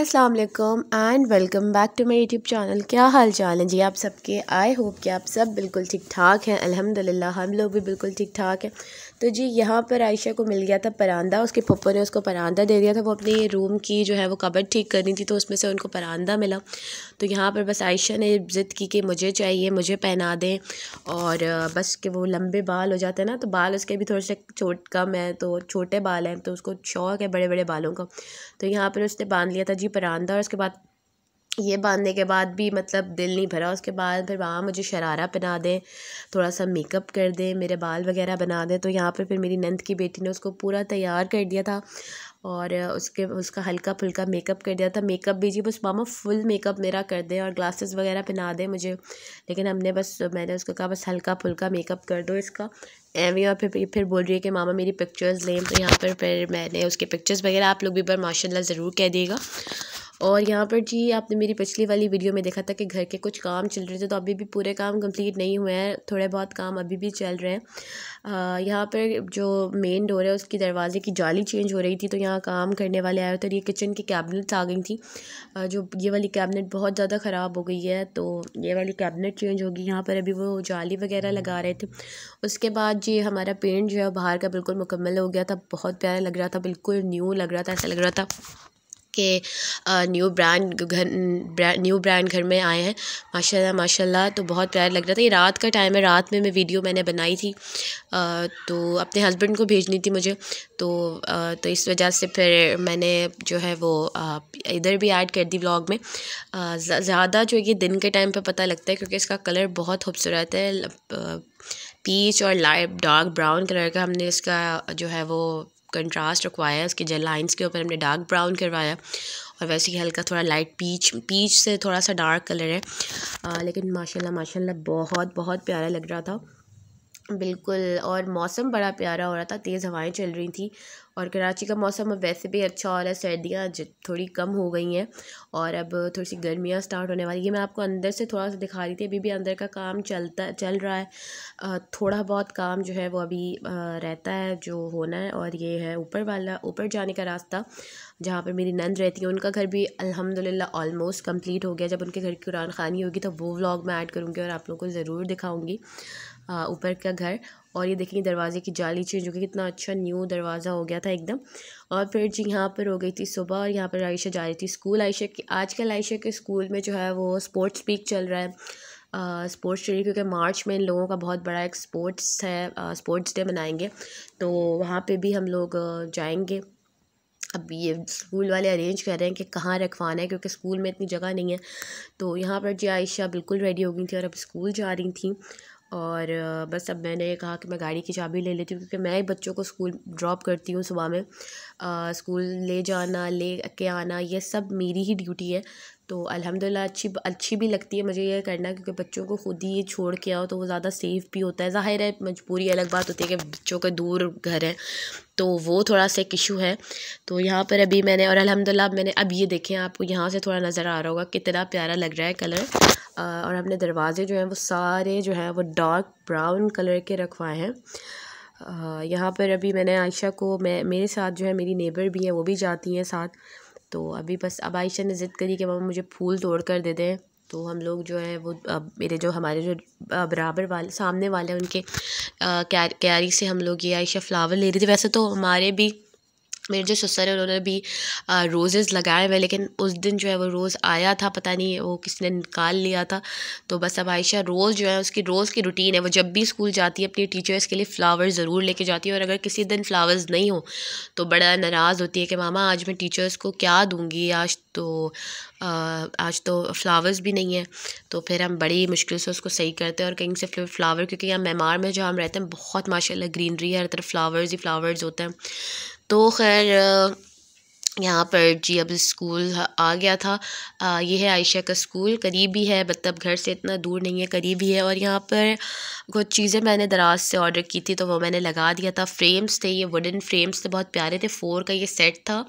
अस्सलाम and welcome back to my YouTube channel क्या हाल चाल है जी आप सबके आई होप कि आप सब बिल्कुल ठीक ठाक हैं अल्हम्दुलिल्लाह हम लोग भी बिल्कुल ठीक ठाक हैं तो जी यहाँ पर आयशा को मिल गया था परांदा उसके पप्पो ने उसको परांदा दे दिया था वो अपने रूम की जो है वो कबर ठीक करनी थी तो उसमें से उनको परांदा मिला तो यहाँ पर बस आयशा ने ज़िद की कि मुझे चाहिए मुझे पहना दें और बस कि वो लंबे बाल हो जाते हैं ना तो बाल उसके भी थोड़े से छोट कम है तो छोटे बाल हैं तो उसको शौक है बड़े बड़े बालों का तो यहाँ पर उसने बांध लिया था जी परांदा और उसके बाद ये बांधने के बाद भी मतलब दिल नहीं भरा उसके बाद फिर वहाँ मुझे शरारा पहना दें थोड़ा सा मेकअप कर दें मेरे बाल वगैरह बना दें तो यहाँ पर फिर मेरी नंद की बेटी ने उसको पूरा तैयार कर दिया था और उसके उसका हल्का फुल्का मेकअप कर दिया था मेकअप भी जी बस मामा फुल मेकअप मेरा कर दें और ग्लासेस वगैरह पहना दें मुझे लेकिन हमने बस मैंने उसको कहा बस हल्का फुल्का मेकअप कर दो इसका एवी और फिर फिर बोल रही है कि मामा मेरी पिक्चर्स लें तो यहाँ पर फिर मैंने उसके पिक्चर्स वगैरह आप लोग भी बार माशाल्लाह ज़रूर कह दिएगा और यहाँ पर जी आपने मेरी पिछली वाली वीडियो में देखा था कि घर के कुछ काम चल रहे थे तो अभी भी पूरे काम कंप्लीट नहीं हुए हैं थोड़े बहुत काम अभी भी चल रहे हैं यहाँ पर जो मेन डोर है उसकी दरवाजे की जाली चेंज हो रही थी तो यहाँ काम करने वाले आए थे और ये किचन की कैबिनेट्स आ गई थी जो ये वाली कैबिनेट बहुत ज़्यादा ख़राब हो गई है तो ये वाली कैबिनेट चेंज होगी यहाँ पर अभी वो जाली वगैरह लगा रहे थे उसके बाद जी हमारा पेंट जो है बाहर का बिल्कुल मुकम्मल हो गया था बहुत प्यारा लग रहा था बिल्कुल न्यू लग रहा था ऐसा लग रहा था के न्यू ब्रांड घर ब्रा, न्यू ब्रांड घर में आए हैं माशाल्लाह माशाल्लाह तो बहुत प्यार लग रहा था ये रात का टाइम है रात में मैं वीडियो मैंने बनाई थी आ, तो अपने हस्बैंड को भेजनी थी मुझे तो आ, तो इस वजह से फिर मैंने जो है वो इधर भी ऐड कर दी व्लॉग में ज़्यादा जो है ये दिन के टाइम पर पता लगता है क्योंकि इसका कलर बहुत खूबसूरत है पीच और लाइट डार्क ब्राउन कलर का हमने इसका जो है वो कंट्रास्ट रखवाया उसके जेल लाइन्स के ऊपर हमने डार्क ब्राउन करवाया और वैसे ही हल्का थोड़ा लाइट पीच पीच से थोड़ा सा डार्क कलर है आ, लेकिन माशाल्लाह माशाल्लाह बहुत बहुत प्यारा लग रहा था बिल्कुल और मौसम बड़ा प्यारा हो रहा था तेज़ हवाएं चल रही थी और कराची का मौसम अब वैसे भी अच्छा हो रहा है सर्दियाँ थोड़ी कम हो गई हैं और अब थोड़ी सी गर्मियाँ स्टार्ट होने वाली ये मैं आपको अंदर से थोड़ा सा दिखा रही थी अभी भी अंदर का काम चलता चल रहा है थोड़ा बहुत काम जो है वो अभी रहता है जो होना है और ये है ऊपर वाला ऊपर जाने का रास्ता जहाँ पर मेरी नंद रहती है उनका घर भी अल्हम्दुलिल्लाह ऑलमोस्ट कंप्लीट हो गया जब उनके घर की कुरान खानी होगी तो वो व्लॉग मैं ऐड करूँगी और आप लोगों को ज़रूर दिखाऊँगी ऊपर का घर और ये देखेंगे दरवाज़े की जाली चेंज हो गई कितना अच्छा न्यू दरवाज़ा हो गया था एकदम और फिर जी यहाँ पर हो गई थी सुबह और यहाँ पर आयशा जा रही थी स्कूल आयशा की आजकल आयशा के स्कूल में जो है वो स्पोर्ट्स वीक चल रहा है स्पोर्ट्स डे क्योंकि मार्च में इन लोगों का बहुत बड़ा एक स्पोर्ट्स है स्पोर्ट्स डे मनाएंगे तो वहाँ पे भी हम लोग जाएंगे अब ये स्कूल वाले अरेंज कर रहे हैं कि कहाँ रखवाना है क्योंकि स्कूल में इतनी जगह नहीं है तो यहाँ पर जी आयशा बिल्कुल रेडी हो गई थी और अब स्कूल जा रही थी और बस अब मैंने कहा कि मैं गाड़ी की चाबी ले लेती हूँ क्योंकि मैं ही बच्चों को स्कूल ड्रॉप करती हूँ सुबह में आ, स्कूल ले जाना ले के आना ये सब मेरी ही ड्यूटी है तो अल्हम्दुलिल्लाह अच्छी अच्छी भी लगती है मुझे ये करना क्योंकि बच्चों को ख़ुद ही ये छोड़ के आओ तो वो ज़्यादा सेफ़ भी होता है ज़ाहिर है मजबूरी अलग बात होती है कि बच्चों के दूर घर है तो वो थोड़ा सा एक इशू है तो यहाँ पर अभी मैंने और अल्हम्दुलिल्लाह मैंने अब ये देखें आपको यहाँ से थोड़ा नज़र आ रहा होगा कितना प्यारा लग रहा है कलर और हमने दरवाजे जो हैं वो सारे जो हैं वो डार्क ब्राउन कलर के रखवाए हैं यहाँ पर अभी मैंने आयशा को मैं मेरे साथ जो है मेरी नेबर भी हैं वो भी जाती हैं साथ तो अभी बस अब आयशा ने ज़िद करी कि मामा मुझे फूल तोड़ कर दे दें तो हम लोग जो है वो अब मेरे जो हमारे जो बराबर वाले सामने वाले उनके क्यारी से हम लोग ये आयशा फ्लावर ले रही थी वैसे तो हमारे भी मेरे जो ससुर है उन्होंने भी रोज़ेज़ लगाए हुए लेकिन उस दिन जो है वो रोज़ आया था पता नहीं वो किसने निकाल लिया था तो बस अब आयशा रोज़ जो है उसकी रोज़ की रूटीन है वो जब भी स्कूल जाती है अपनी टीचर्स के लिए फ़्लावर्स ज़रूर लेके जाती है और अगर किसी दिन फ्लावर्स नहीं हो तो बड़ा नाराज़ होती है कि मामा आज मैं टीचर्स को क्या दूँगी आज तो आज तो फ्लावर्स भी नहीं है तो फिर हम बड़ी मुश्किल से उसको सही करते हैं और कहीं से फ्लावर क्योंकि यहाँ मेमार में जो हम रहते हैं बहुत माशाल्लाह ग्रीनरी है हर तरफ फ्लावर्स ही फ्लावर्स होते हैं तो खैर यहाँ पर जी अब स्कूल आ गया था आ, ये है आयशा का स्कूल करीब ही है मतलब घर से इतना दूर नहीं है करीब ही है और यहाँ पर कुछ चीज़ें मैंने दराज से ऑर्डर की थी तो वो मैंने लगा दिया था फ्रेम्स थे ये वुडन फ्रेम्स थे बहुत प्यारे थे फ़ोर का ये सेट था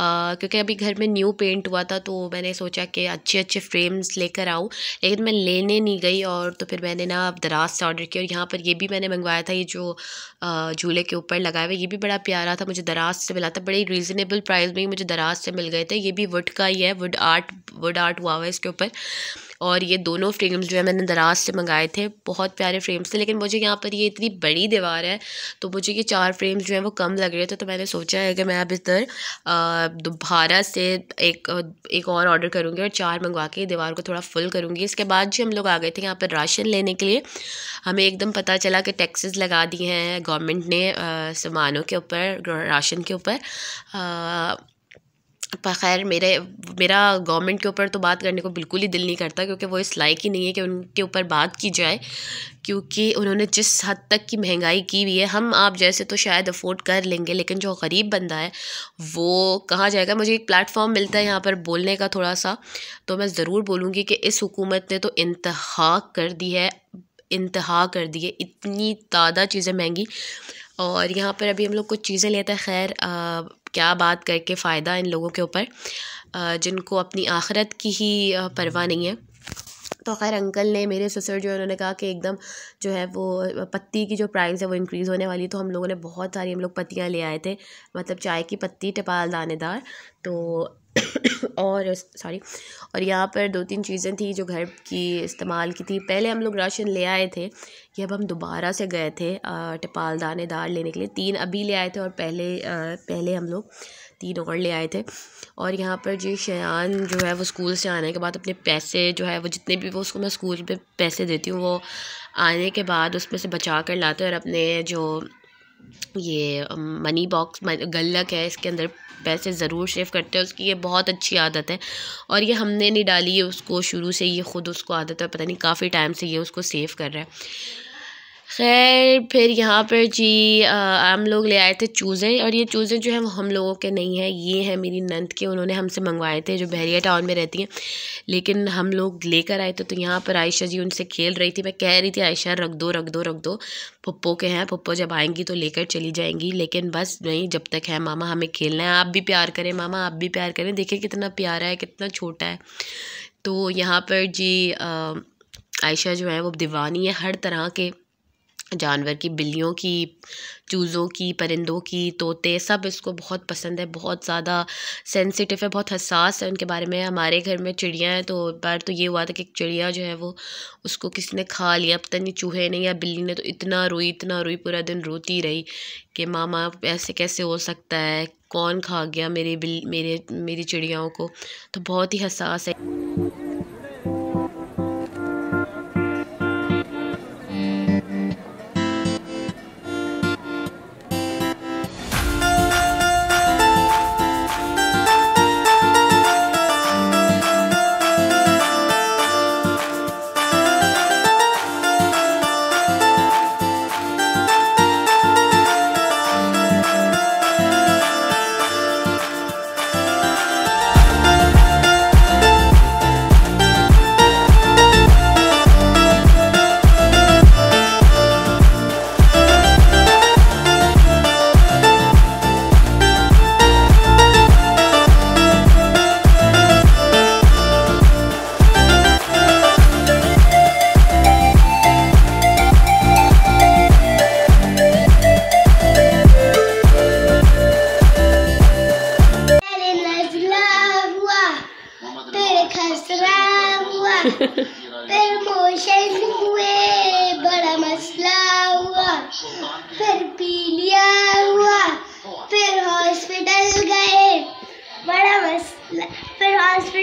क्योंकि अभी घर में न्यू पेंट हुआ था तो मैंने सोचा कि अच्छे अच्छे फ्रेम्स लेकर आऊँ लेकिन मैं लेने नहीं गई और तो फिर मैंने ना दराज से ऑर्डर किया और यहाँ पर ये भी मैंने मंगवाया था ये जो झूले के ऊपर लगाया हुआ ये भी बड़ा प्यारा था मुझे दराज से मिला था बड़ी रीज़नेबल प्राइस में मुझे दराज से मिल गए थे ये भी वुड का ही है वुड आर्ट वुड आर्ट हुआ हुआ है इसके ऊपर और ये दोनों फ्रेम्स जो है मैंने दराज से मंगाए थे बहुत प्यारे फ्रेम्स थे लेकिन मुझे यहाँ पर ये इतनी बड़ी दीवार है तो मुझे ये चार फ्रेम्स जो है वो कम लग रहे थे तो मैंने सोचा है कि मैं अब इधर दोबारा से एक एक और ऑर्डर करूँगी और चार मंगवा के दीवार को थोड़ा फुल करूँगी इसके बाद जो हम लोग आ गए थे यहाँ पर राशन लेने के लिए हमें एकदम पता चला कि टैक्सेस लगा दिए हैं गवर्नमेंट ने सामानों के ऊपर राशन के ऊपर खैर मेरे मेरा गवर्नमेंट के ऊपर तो बात करने को बिल्कुल ही दिल नहीं करता क्योंकि वो इस लायक ही नहीं है कि उनके ऊपर बात की जाए क्योंकि उन्होंने जिस हद तक की महंगाई की हुई है हम आप जैसे तो शायद अफोर्ड कर लेंगे लेकिन जो गरीब बंदा है वो कहाँ जाएगा मुझे एक प्लेटफॉर्म मिलता है यहाँ पर बोलने का थोड़ा सा तो मैं ज़रूर बोलूँगी कि इस हुकूमत ने तो इंतहा कर दी है इंतहा कर दी है इतनी ज़्यादा चीज़ें महंगी और यहाँ पर अभी हम लोग कुछ चीज़ें लेते हैं खैर क्या बात करके फ़ायदा इन लोगों के ऊपर जिनको अपनी आखरत की ही परवाह नहीं है तो खैर अंकल ने मेरे ससुर जो है उन्होंने कहा कि एकदम जो है वो पत्ती की जो प्राइस है वो इंक्रीज़ होने वाली तो हम लोगों ने बहुत सारी हम लोग पत्तियाँ ले आए थे मतलब चाय की पत्ती टपाल दानेदार तो और सॉरी और यहाँ पर दो तीन चीज़ें थी जो घर की इस्तेमाल की थी पहले हम लोग राशन ले आए थे कि अब हम दोबारा से गए थे टपाल दाने दार लेने के लिए तीन अभी ले आए थे और पहले पहले हम लोग तीन और ले आए थे और यहाँ पर जी शयान जो है वो स्कूल से आने के बाद अपने पैसे जो है वो जितने भी वो उसको मैं स्कूल पर पैसे देती हूँ वो आने के बाद उसमें से बचा कर लाते और अपने जो ये मनी बॉक्स गल्लक है इसके अंदर पैसे ज़रूर सेव करते हैं उसकी ये बहुत अच्छी आदत है और ये हमने नहीं डाली है उसको शुरू से ये ख़ुद उसको आदत है पता नहीं काफ़ी टाइम से ये उसको सेव कर रहा है खैर फिर यहाँ पर जी हम लोग ले आए थे चूज़ें और ये चूज़ें जो हैं वो हम लोगों के नहीं हैं ये हैं मेरी नंद के उन्होंने हमसे मंगवाए थे जो बहरिया टाउन में रहती हैं लेकिन हम लोग लेकर आए थे तो यहाँ पर आयशा जी उनसे खेल रही थी मैं कह रही थी आयशा रख दो रख दो रख दो पप्पो के हैं पप्पो जब आएंगी तो लेकर चली जाएंगी लेकिन बस नहीं जब तक है मामा हमें खेलना है आप भी प्यार करें मामा आप भी प्यार करें देखिए कितना प्यारा है कितना छोटा है तो यहाँ पर जी आयशा जो है वो दीवानी है हर तरह के जानवर की बिल्लियों की चूज़ों की परिंदों की तोते सब इसको बहुत पसंद है बहुत ज़्यादा सेंसिटिव है बहुत हसास है उनके बारे में हमारे घर में चिड़िया हैं तो एक बार तो ये हुआ था कि चिड़िया जो है वो उसको किसी ने खा लिया पता नहीं चूहे ने या बिल्ली ने तो इतना रोई इतना रोई पूरा दिन रोती रही कि मामा ऐसे कैसे हो सकता है कौन खा गया मेरी बिल मेरे मेरी चिड़ियाओं को तो बहुत ही हसास है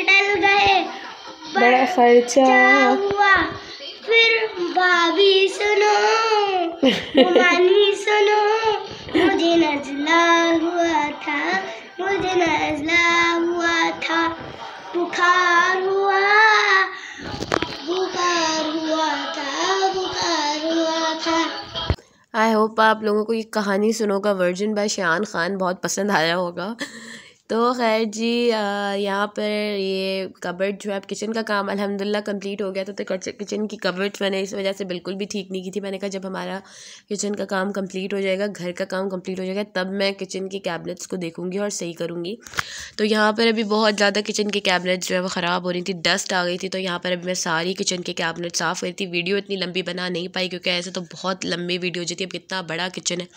डल गए बड़ा खर्चा हुआ फिर भाभी सुनो मानी सुनो मुझे नजला हुआ था मुझे नजला हुआ था बुखार हुआ बुखार हुआ था बुखार हुआ था आई होप आप लोगों को ये कहानी सुनोगा का वर्जन बाय शान खान बहुत पसंद आया होगा तो खैर जी यहाँ पर ये कबर्ड जो है अब किचन का काम अल्हम्दुलिल्लाह कंप्लीट हो गया था तो किचन तो की कबर्ड मैंने इस वजह से बिल्कुल भी ठीक नहीं की थी मैंने कहा जब हमारा किचन का काम कंप्लीट हो जाएगा घर का काम कंप्लीट हो जाएगा तब मैं किचन की कैबिनेट्स को देखूँगी और सही करूँगी तो यहाँ पर अभी बहुत ज़्यादा किचन की कैबिनेट्स जो है वो ख़राब हो रही थी डस्ट आ गई थी तो यहाँ पर अभी मैं सारी किचन की कैबिनेट साफ़ करी थी वीडियो इतनी लंबी बना नहीं पाई क्योंकि ऐसे तो बहुत लंबी वीडियो जी थी अब इतना बड़ा किचन है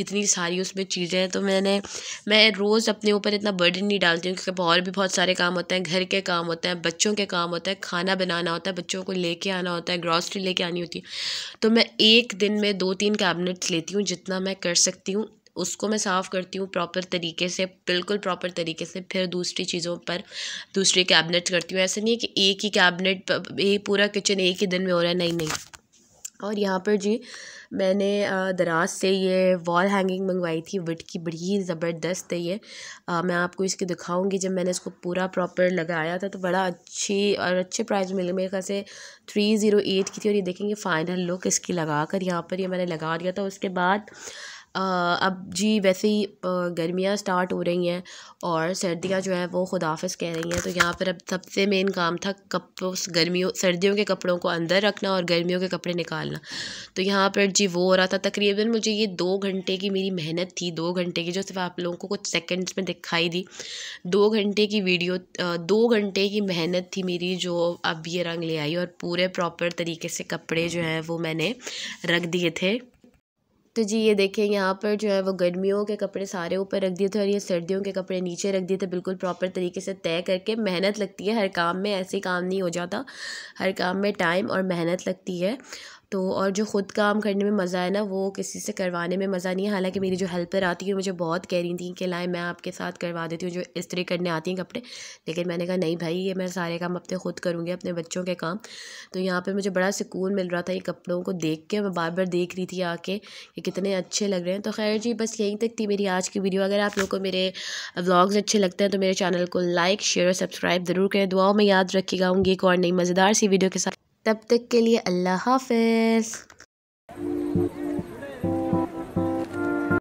इतनी सारी उसमें चीज़ें हैं तो मैंने मैं रोज़ अपने ऊपर इतना बर्डन नहीं डालती हूँ क्योंकि और भी बहुत सारे काम होते हैं घर के काम होते हैं बच्चों के काम होते हैं खाना बनाना होता है बच्चों को लेके आना होता है ग्रॉसरी लेके आनी होती है तो मैं एक दिन में दो तीन कैबिनेट्स लेती हूँ जितना मैं कर सकती हूँ उसको मैं साफ़ करती हूँ प्रॉपर तरीके से बिल्कुल प्रॉपर तरीके से फिर दूसरी चीज़ों पर दूसरी कैबिनेट करती हूँ ऐसा नहीं है कि एक ही कैबिनेट ये पूरा किचन एक ही दिन में हो रहा है नहीं नहीं और यहाँ पर जी मैंने दराज से ये वॉल हैंगिंग मंगवाई थी विट की बड़ी ही ज़बरदस्त है ये आ, मैं आपको इसकी दिखाऊंगी जब मैंने इसको पूरा प्रॉपर लगाया था तो बड़ा अच्छी और अच्छे प्राइस मिले मेरे खास से थ्री ज़ीरो एट की थी और ये देखेंगे फ़ाइनल लुक इसकी लगा कर यहाँ पर ये यह मैंने लगा दिया था उसके बाद अब जी वैसे ही गर्मियाँ स्टार्ट हो रही हैं और सर्दियाँ जो है वो खुदाफिस कह रही हैं तो यहाँ पर अब सबसे मेन काम था कपड़ों गर्मियों सर्दियों के कपड़ों को अंदर रखना और गर्मियों के कपड़े निकालना तो यहाँ पर जी वो हो रहा था तकरीबन मुझे ये दो घंटे की मेरी मेहनत थी दो घंटे की जो सिर्फ आप लोगों को कुछ सेकेंड्स में दिखाई दी दो घंटे की वीडियो दो घंटे की मेहनत थी मेरी जो अब ये रंग ले आई और पूरे प्रॉपर तरीके से कपड़े जो हैं वो मैंने रख दिए थे तो जी ये देखें यहाँ पर जो है वो गर्मियों के कपड़े सारे ऊपर रख दिए थे और ये सर्दियों के कपड़े नीचे रख दिए थे बिल्कुल प्रॉपर तरीके से तय करके मेहनत लगती है हर काम में ऐसे काम नहीं हो जाता हर काम में टाइम और मेहनत लगती है तो और जो ख़ुद काम करने में मज़ा है ना वो किसी से करवाने में मज़ा नहीं है हालांकि मेरी जो हेल्पर आती है मुझे बहुत कह रही थी कि लाए मैं आपके साथ करवा देती हूँ जो इस तरह करने आती हैं कपड़े लेकिन मैंने कहा नहीं भाई ये मैं सारे काम अपने ख़ुद करूँगी अपने बच्चों के काम तो यहाँ पर मुझे बड़ा सुकून मिल रहा था ये कपड़ों को देख के मैं बार बार देख रही थी आके कि कितने अच्छे लग रहे हैं तो खैर जी बस यहीं तक थी मेरी आज की वीडियो अगर आप लोगों को मेरे व्लॉग्स अच्छे लगते हैं तो मेरे चैनल को लाइक शेयर और सब्सक्राइब ज़रूर करें दुआओं में याद रखी गाऊँगी एक और नई मज़ेदार सी वीडियो के साथ تبتك لي الله لیے اللہ حافظ